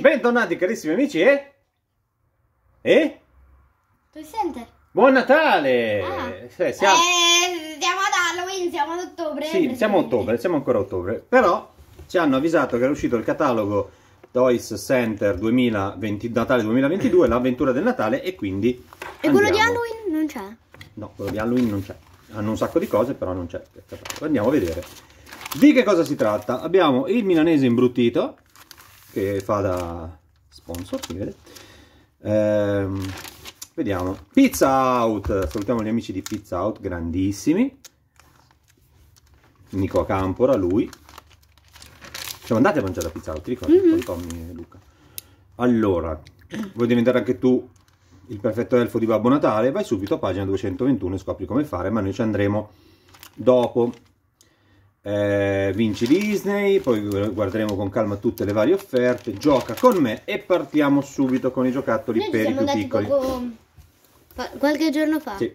Bentornati carissimi amici e... Eh? E? Eh? Presente. Buon Natale! Ah. Eh, siamo... Eh, siamo ad Halloween, siamo ad ottobre. Sì, siamo a ottobre, siamo ancora a ottobre. Però ci hanno avvisato che era uscito il catalogo Toys Center 2020, Natale 2022, l'avventura del Natale e quindi... E andiamo. quello di Halloween non c'è? No, quello di Halloween non c'è. Hanno un sacco di cose però non c'è. Andiamo a vedere. Di che cosa si tratta? Abbiamo il milanese imbruttito, che fa da sponsor, si vede. Ehm, vediamo. Pizza Out, salutiamo gli amici di Pizza Out, grandissimi. Nico Campora, lui. Siamo andati a mangiare la pizza Out, ti ricordi? Mm -hmm. Con Tommy e Luca. Allora, vuoi diventare anche tu il perfetto elfo di Babbo Natale? Vai subito a pagina 221 e scopri come fare, ma noi ci andremo dopo eh, vinci Disney, poi guarderemo con calma tutte le varie offerte, gioca con me e partiamo subito con i giocattoli Noi per i più piccoli. Poco, qualche giorno fa. Sì.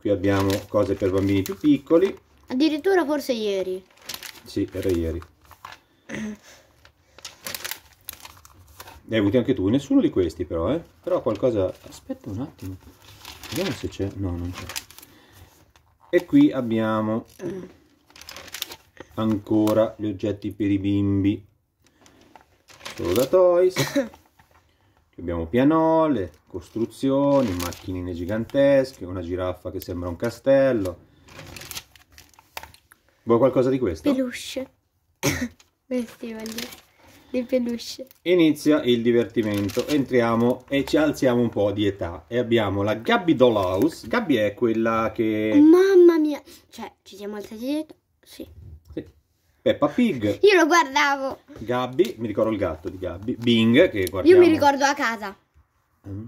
Qui abbiamo cose per bambini più piccoli. Addirittura forse ieri. Sì, era ieri. Ne hai avuti anche tu, nessuno di questi però, eh. Però qualcosa... Aspetta un attimo. Vediamo se c'è... No, non c'è. E qui abbiamo ancora gli oggetti per i bimbi solo da Toys abbiamo pianole, costruzioni, macchinine gigantesche, una giraffa che sembra un castello vuoi qualcosa di questo? peluche questi voglio di peluche inizia il divertimento entriamo e ci alziamo un po' di età e abbiamo la Gabby Dollhouse Gabby è quella che mamma mia cioè ci siamo alzati dietro? sì Peppa Pig. Io lo guardavo. Gabby, mi ricordo il gatto di Gabby. Bing, che guardavo. Io mi ricordo a casa. Mm.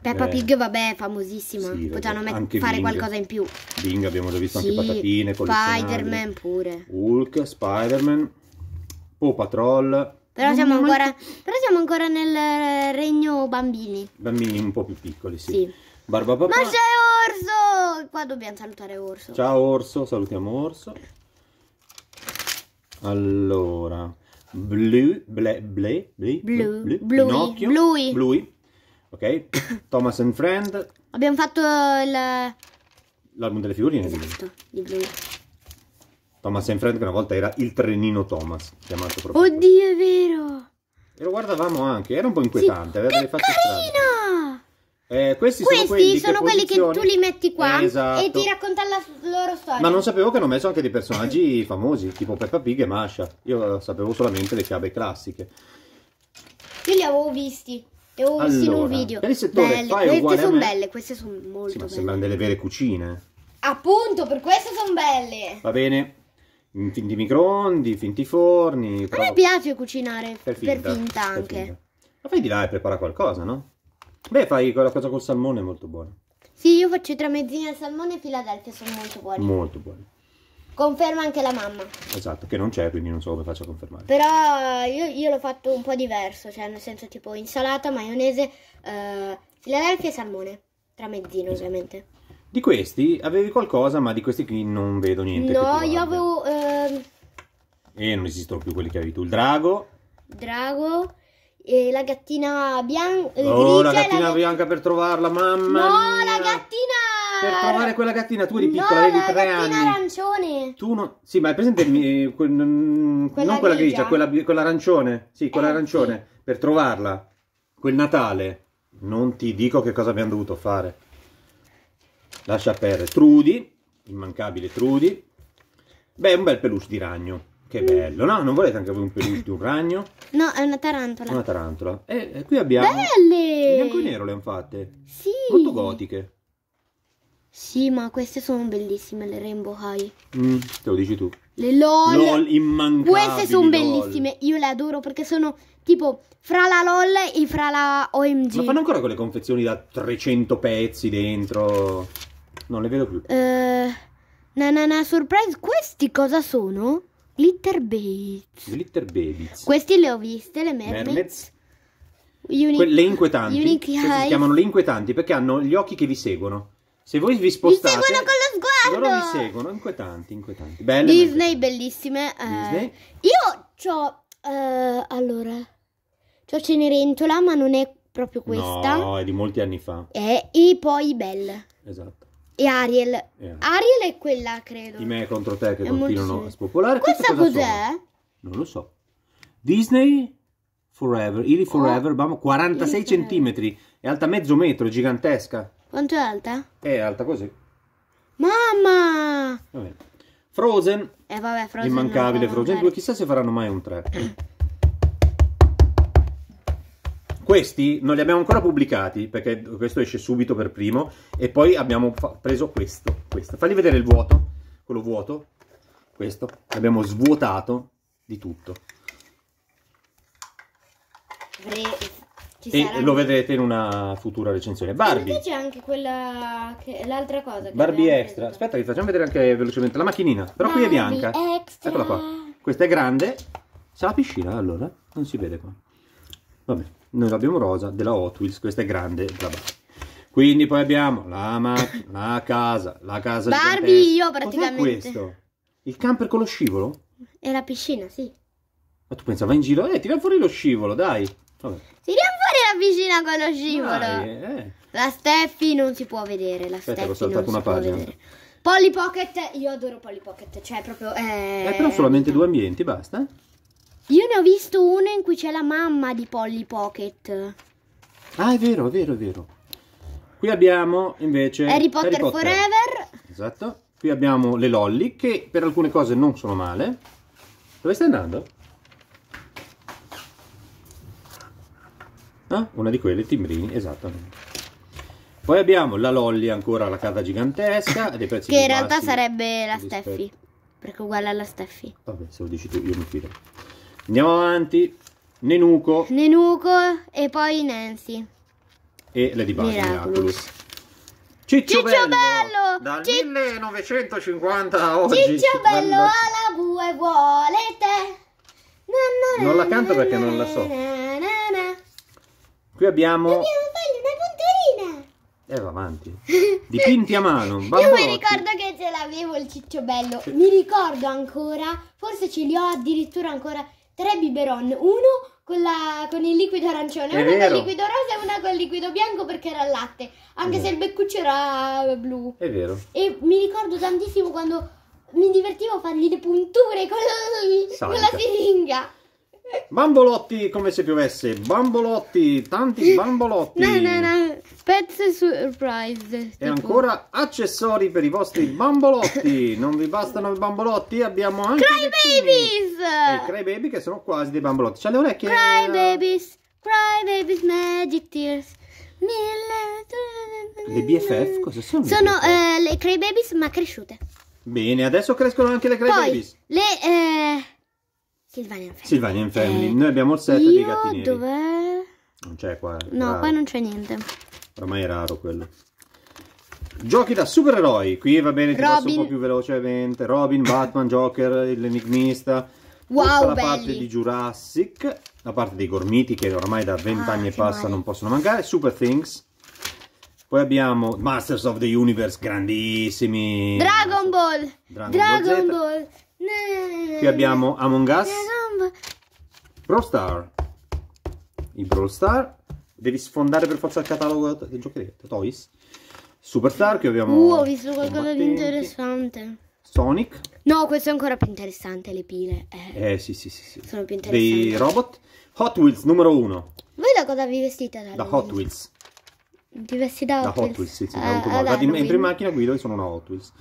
Peppa eh. Pig, vabbè, famosissima. Sì, Potevano fare Bing. qualcosa in più. Bing, abbiamo già visto sì. anche patatine, Spider-Man pure. Hulk, Spider-Man, Paw Patrol. Però siamo, ancora, però siamo, ancora, nel regno bambini. Bambini un po' più piccoli, sì. sì. Barba papà. Ma c'è Orso! Qua dobbiamo salutare Orso. Ciao Orso, salutiamo Orso. Allora, blu, ble, ble, ble, blu, blu, blu, Pinocchio, bluey. bluey. Ok, Thomas and Friend. Abbiamo fatto l'album delle figurine. Esatto, di blu. Thomas and Friend che una volta era il trenino Thomas, chiamato proprio. Oddio, è vero! E lo guardavamo anche, era un po' inquietante, sì. aveva delle facce eh, questi, questi, sono quelli, sono che, quelli che, tu li metti qua eh, esatto. e ti racconta la loro storia. Ma non sapevo che hanno messo anche dei personaggi famosi, tipo Peppa Pig e Masha. Io eh, sapevo solamente le fiabe classiche. Io li avevo visti. Le avevo allora, visti in un video. Per il settore belle. Queste sono belle, queste sono molto sì, ma belle. sembrano delle vere cucine. Appunto, per questo sono belle. Va bene. Finti microonde, finti forni. Però... A me piace cucinare per finta, per finta anche. Per finta. Ma fai di là e prepara qualcosa, no? Beh, fai quella cosa col salmone, è molto buona. Sì, io faccio i tramezzini al salmone e Filadelfia, sono molto buoni. Molto buoni. Conferma anche la mamma. Esatto, che non c'è, quindi non so come faccio a confermare. Però io, io l'ho fatto un po' diverso, cioè nel senso tipo insalata, maionese, eh, Filadelfia e salmone. Tramezzino, esatto. ovviamente. Di questi avevi qualcosa, ma di questi qui non vedo niente. No, io avevo... Ehm... E non esistono più quelli che avevi tu. Il drago. Drago e la gattina bianca. Eh, oh, la gattina la bianca per trovarla, mamma. No, mia. la gattina per trovare quella gattina tu eri piccola, no, avevi tre anni. la gattina arancione. Tu no, sì, ma è presente eh, quel, non quella quella grigia, quella, quella arancione. Sì, quella eh, arancione. Sì. Per trovarla, quel Natale, non ti dico che cosa abbiamo dovuto fare. Lascia per Trudy, immancabile Trudy. Beh, un bel peluche di ragno. Che bello, no? Non volete anche voi un peluche di un ragno? No, è una tarantola. Una tarantola. E, e qui abbiamo... Belle! Bianco e nero le hanno fatte. Sì. Molto gotiche. Sì, ma queste sono bellissime, le Rainbow High. Mm, te lo dici tu. Le LOL. LOL immancabili. Queste sono bellissime, io le adoro perché sono tipo fra la LOL e fra la OMG. Ma fanno ancora quelle confezioni da 300 pezzi dentro? Non le vedo più. Eh... Uh, na, na, na, surprise, questi cosa sono? Glitter Babies. Glitter Babies. Questi le ho viste, le mermaids. mermaids. Unique, le inquietanti. Unique cioè, si chiamano le inquietanti perché hanno gli occhi che vi seguono. Se voi vi spostate... Vi seguono con lo sguardo! Loro vi seguono, inquietanti, inquietanti. Belle, Disney, bellissime. Eh, Disney. Eh, io ho... Eh, allora... Ho Cenerentola, ma non è proprio questa. No, è di molti anni fa. Eh, e poi Belle. Esatto. E Ariel. Eh. Ariel è quella, credo. Di me contro te che è continuano a spopolare. Questa, cos'è? non lo so. Disney Forever, Ili Forever, oh. 46 cm, è alta mezzo metro, è gigantesca. Quanto è alta? È alta così. Mamma! Frozen. Eh vabbè, Frozen. Immancabile Frozen 2, chissà se faranno mai un 3. Questi non li abbiamo ancora pubblicati, perché questo esce subito per primo, e poi abbiamo preso questo, questo. Fagli vedere il vuoto, quello vuoto, questo. L'abbiamo svuotato di tutto. e lo vedrete in una futura recensione. Barbie. c'è anche quella, che... l'altra cosa. Barbie Extra. Preso. Aspetta, vi facciamo vedere anche velocemente la macchinina. Però Barbie qui è bianca. Extra. Eccola qua. Questa è grande. C'è la piscina allora? Non si vede qua. Vabbè noi l'abbiamo rosa della Hot Wheels, questa è grande, bla bla. Quindi poi abbiamo la macchina, la casa, la casa Barbie di Barbie io praticamente. questo? Il camper con lo scivolo? E la piscina, sì. Ma tu pensa, vai in giro, eh, tira fuori lo scivolo, dai. Vabbè. Tiriamo fuori la piscina con lo scivolo. Dai, eh. La Steffi non si può vedere, la Aspetta, Steffi ho saltato una pagina. Polly Pocket, io adoro Polly Pocket, cioè proprio... Eh... eh però solamente due ambienti, basta. Eh. Io ne ho visto uno in cui c'è la mamma di Polly Pocket. Ah, è vero, è vero, è vero. Qui abbiamo invece Harry Potter, Harry Potter. Forever. Esatto. Qui abbiamo le lolly che per alcune cose non sono male. Dove stai andando? Ah, una di quelle, timbrini, esatto. Poi abbiamo la Lolly, ancora la carta gigantesca. Dei prezzi che in realtà sarebbe la Steffi. Perché è uguale alla Steffi. Vabbè, se lo dici tu, io mi fido. Andiamo avanti. Nenuco. Nenuco e poi Nancy. E Ladybug Miraculous. Miraculous. Ciccio, Ciccio Bello, Bello! Dal Cic 1950 a oggi. Ciccio Bello quando... alla bue vuole te. Na, na, na, non la canto perché non la so. Qui abbiamo... Dobbiamo fare una punterina. E eh, va avanti. Dipinti a mano. Bambotti. Io mi ricordo che ce l'avevo il Ciccio Bello. Mi ricordo ancora. Forse ce li ho addirittura ancora tre biberon, uno con, la, con il liquido arancione, uno con il liquido rosa e uno con il liquido bianco perché era il latte, anche se il beccuccio era blu. È vero. E mi ricordo tantissimo quando mi divertivo a fargli le punture con la, con la siringa. Bambolotti come se piovesse, bambolotti, tanti bambolotti. No, no, no, pezze surprise. Tipo. E ancora accessori per i vostri bambolotti. Non vi bastano i bambolotti? Abbiamo anche Cry Babies! E Cry Baby che sono quasi dei bambolotti. C'ha le orecchie. Cry Babies, Cry Babies Magic Tears. Mille... Le BFF cosa sono? Sono le, eh, le Cry Babies ma cresciute. Bene, adesso crescono anche le Cry Poi, Babies. Le... Eh... Silvanian Family. Eh, Noi abbiamo il set io dei gatti neri. dov'è? Non c'è qua. No, raro. qua non c'è niente. Ormai è raro quello. Giochi da supereroi. Qui va bene, ti Robin. passo un po' più velocemente. Robin, Batman, Joker, l'enigmista. Wow, Tutta la belli. parte di Jurassic, la parte dei gormiti che ormai da vent'anni ah, e passa male. non possono mancare. Super Things. Poi abbiamo Masters of the Universe, grandissimi. Dragon Ball. Dragon, Dragon Ball, Z. Ball. Qui abbiamo Among Us, Brawl Star. I Brawl Star. Devi sfondare per forza il catalogo del giochetto, Toys. Superstar, che abbiamo... Uh, ho visto qualcosa di interessante. Sonic. No, questo è ancora più interessante, le pile. Eh, eh sì, sì, sì, sì. Sono più interessanti. Dei robot. Hot Wheels, numero uno. Voi da cosa vi vestite? Da Hot Wheels. Ti vesti da Hot, da Hot Wheels? Wheels sì, sì, uh, Vado, entro in macchina, guido e sono una Hot Wheels.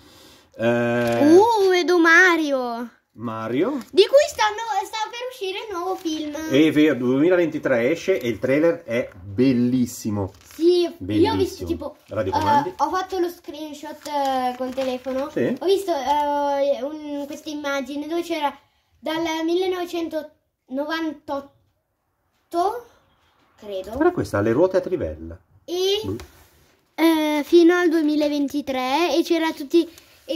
Eh... Uh, vedo Mario. Mario. Di cui stanno, sta per uscire il nuovo film. È vero, 2023 esce e il trailer è bellissimo. Sì, bellissimo. io ho visto tipo... Uh, ho fatto lo screenshot uh, eh, con telefono. Sì. Ho visto uh, questa immagine dove c'era dal 1998, credo. Era questa, le ruote a trivella. E mm. fino al 2023 e c'era tutti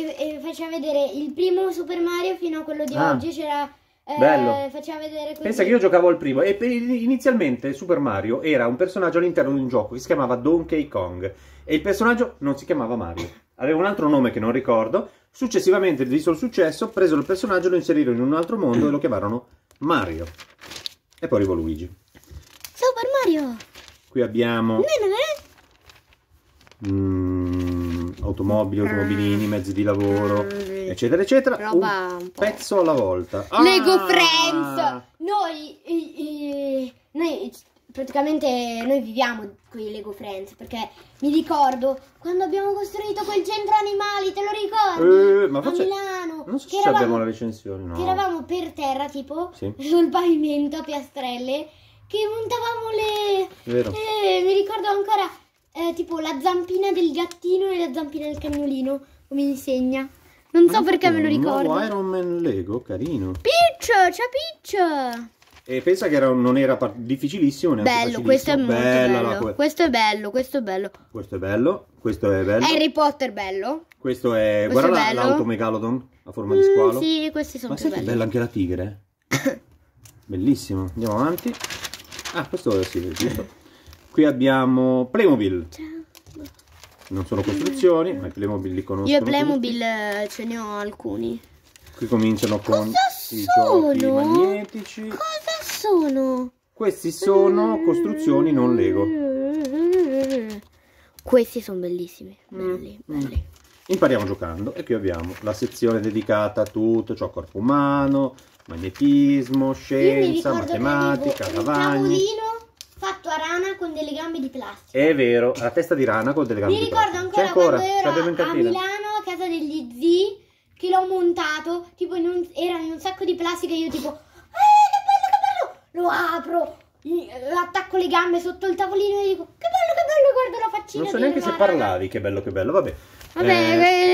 e, e faceva vedere il primo Super Mario fino a quello di ah. oggi c'era... Eh, Bello. Faceva vedere così. Pensa che io giocavo al primo e inizialmente Super Mario era un personaggio all'interno di un gioco che si chiamava Donkey Kong e il personaggio non si chiamava Mario. Aveva un altro nome che non ricordo. Successivamente, visto il successo, presero il personaggio, lo inserirono in un altro mondo e lo chiamarono Mario. E poi arrivo Luigi. Super Mario! Qui abbiamo... Mm, automobili, automobilini, ah. mezzi di lavoro, ah, eccetera, eccetera. Roba un, po'. pezzo alla volta. Ah! Lego Friends! Noi, eh, noi praticamente noi viviamo con i Lego Friends perché mi ricordo quando abbiamo costruito quel centro animali, te lo ricordi? Eh, ma forse... A Milano. Non so se eravamo, abbiamo la recensione, no. eravamo per terra tipo sì. sul pavimento a piastrelle che montavamo le... Vero. Eh, mi ricordo ancora eh, tipo la zampina del gattino e la zampina del cagnolino, come insegna. Non so perché me lo ricordo. Un Iron Man Lego, carino. Peach, c'è Peach! E eh, pensa che era, non era difficilissimo neanche Bello, questo è molto bello. questo è bello, questo è bello. Questo è bello, questo è bello. Harry Potter bello. Questo è, questo guarda l'automegalodon a forma mm, di squalo. Sì, questi sono Ma più belli. Ma bella anche la tigre? Bellissimo, andiamo avanti. Ah, questo sì, giusto. Qui abbiamo Playmobil. Ciao. Non sono costruzioni, ma i Playmobil li conosco. Io Playmobil tutti. Eh, ce ne ho alcuni. Qui cominciano con Cosa i sono? giochi magnetici. Cosa sono? Questi sono costruzioni non Lego. Questi sono bellissimi, mm, belli, mm. belli. Impariamo giocando e qui abbiamo la sezione dedicata a tutto ciò cioè corpo umano, magnetismo, scienza, matematica, lavagni fatto rana con delle gambe di plastica. È vero, la testa di rana con delle gambe Mi di plastica. Mi ricordo ancora, quando ancora, ero a Milano, a casa degli zii, che l'ho montato, tipo in un, era in un sacco di plastica e io tipo, eh, che bello, che bello, lo apro, attacco le gambe sotto il tavolino e dico, che bello, che bello, guarda la faccina. Non so neanche se parlavi, che bello, che bello, vabbè. Vabbè, eh,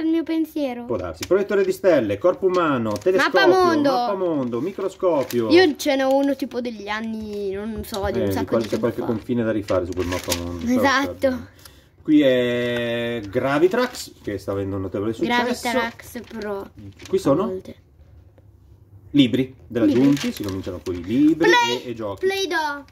il mio pensiero. Può darsi. Proiettore di stelle, corpo umano, telescopio, mappamondo, mappamondo microscopio. Io ce n'ho uno tipo degli anni, non so, di eh, un sacco di, qualche, qualche fa. confine da rifare su quel mappamondo. Esatto. Qui è Gravitrax, che sta avendo un notevole successo. Gravitrax Pro. Qui sono? Volte. Libri della libri. Giunti, si cominciano con i libri Play, e, e giochi. Play-Doh.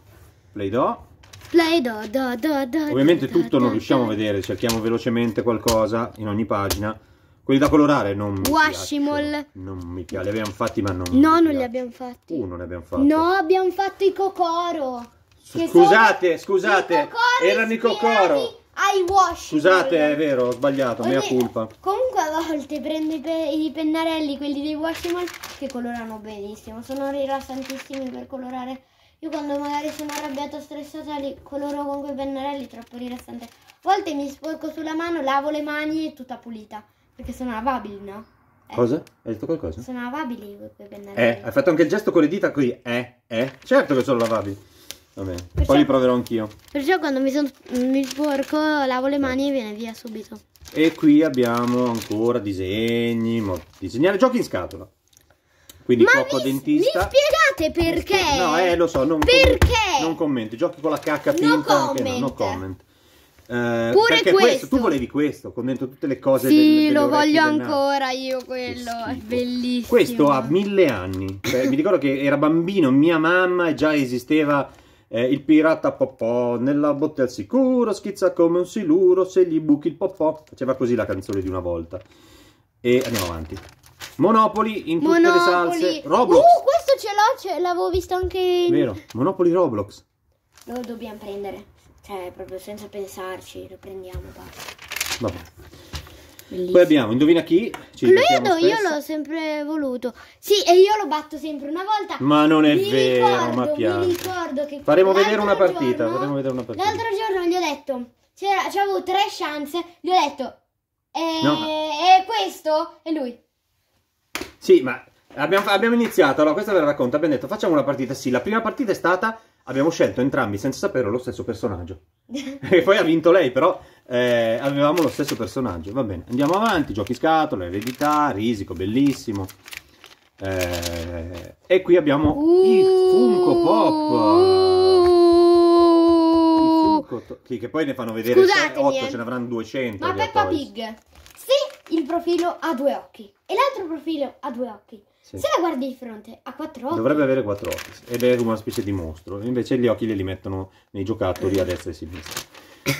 Play-Doh. Play do, do, do, do Ovviamente tutto non riusciamo a vedere, cerchiamo velocemente qualcosa in ogni pagina. Quelli da colorare non mi Washimol. Non mi piace, li abbiamo fatti ma non No, non li abbiamo fatti. Uno uh, ne abbiamo fatti. No, abbiamo fatto i Cocoro. Scusate, scusate, erano i Cocoro. Ai wash. Scusate, è vero, ho sbagliato, mia colpa. Comunque a volte prendo i, pe i pennarelli, quelli dei Washimol, che colorano benissimo. Sono rilassantissimi per colorare io quando magari sono arrabbiata o stressata li coloro con quei pennarelli troppo rilassante. A volte mi sporco sulla mano, lavo le mani e tutta pulita. Perché sono lavabili, no? Eh. Cosa? Hai detto qualcosa? Sono lavabili quei pennarelli. Eh, hai fatto anche il gesto con le dita qui. Eh, eh. Certo che sono lavabili. Vabbè, perciò, poi li proverò anch'io. Perciò quando mi, son, mi sporco lavo le mani e viene via subito. E qui abbiamo ancora disegni, mo, disegnare giochi in scatola. Quindi Ma Cocco mi, Dentista. Mi spiegate perché? No, eh, lo so, non Perché? non commenti, giochi con la cacca finta, no comment. No, no comment. Eh, Pure questo. questo. tu volevi questo con dentro tutte le cose sì del, lo voglio ancora io quello è bellissimo questo ha mille anni cioè, mi ricordo che era bambino mia mamma e già esisteva eh, il pirata popò nella botte al sicuro schizza come un siluro se gli buchi il popò faceva così la canzone di una volta e andiamo avanti Monopoli in tutte Monopoli. le salse. Roblox. Uh, questo ce l'ho, l'avevo visto anche in... Vero, Monopoli Roblox. Lo dobbiamo prendere. Cioè, proprio senza pensarci, lo prendiamo. Vabbè. Bellissimo. Poi abbiamo, indovina chi? Ci Cluedo, io l'ho sempre voluto. Sì, e io lo batto sempre una volta. Ma non è mi vero, ricordo, ma piano. Mi ricordo che faremo vedere una partita, giorno, faremo vedere una partita. L'altro giorno gli ho detto, c'avevo tre chance, gli ho detto, e, eh, no. eh, questo? E lui, sì, ma abbiamo, abbiamo iniziato, allora questa ve la racconto, abbiamo detto facciamo una partita, sì, la prima partita è stata, abbiamo scelto entrambi senza sapere lo stesso personaggio. e poi ha vinto lei, però eh, avevamo lo stesso personaggio, va bene, andiamo avanti, giochi scatola, eredità, risico, bellissimo. Eh, e qui abbiamo uh, il Funko Pop. Uh, il Funko sì, che poi ne fanno vedere Scusatemi, 8, eh. ce ne avranno 200. Ma Peppa Pig profilo ha due occhi e l'altro profilo ha due occhi. Sì. Se la guardi di fronte ha quattro occhi. Dovrebbe avere quattro occhi ed è come una specie di mostro. Invece gli occhi li mettono nei giocattoli a destra e a sinistra.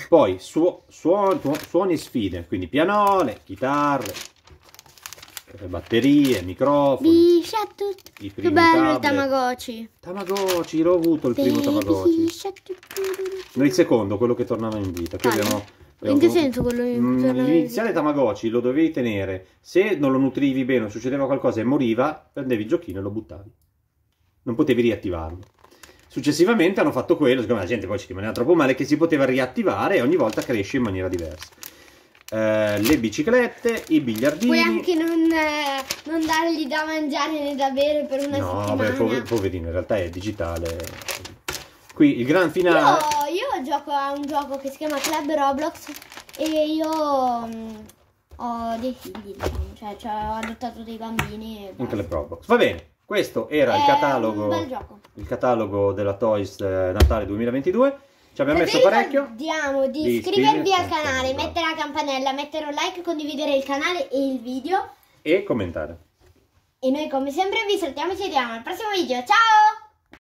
Poi su, suon, suoni e sfide, quindi pianole, chitarre, eh, batterie, microfoni. Biscia tutti. Che bello il Tamagotchi. Tamagotchi, l'ho avuto il primo Tamagotchi. il secondo, quello che tornava in vita. Qui abbiamo in che senso quello mm, L'iniziale Tamagotchi lo dovevi tenere, se non lo nutrivi bene o succedeva qualcosa e moriva, prendevi il giochino e lo buttavi. Non potevi riattivarlo. Successivamente hanno fatto quello, siccome la gente poi ci rimaneva troppo male, che si poteva riattivare e ogni volta cresce in maniera diversa. Eh, le biciclette, i biliardini. Puoi anche non, eh, non, dargli da mangiare né da bere per una no, settimana. No, poverino, in realtà è digitale. Qui il gran finale. No! gioco a un gioco che si chiama Club Roblox e io mh, mm, ho dei figli, diciamo, cioè, cioè, ho adottato dei bambini. Un Club Roblox, va bene. Questo era il eh, catalogo, il catalogo, della Toys eh, Natale 2022. Ci abbiamo Se messo parecchio. Vi ricordiamo di, di iscrivervi al eh, canale, eh, mettere esatto. la campanella, mettere un like, condividere il canale e il video. E commentare. E noi come sempre vi salutiamo e ci vediamo al prossimo video. Ciao!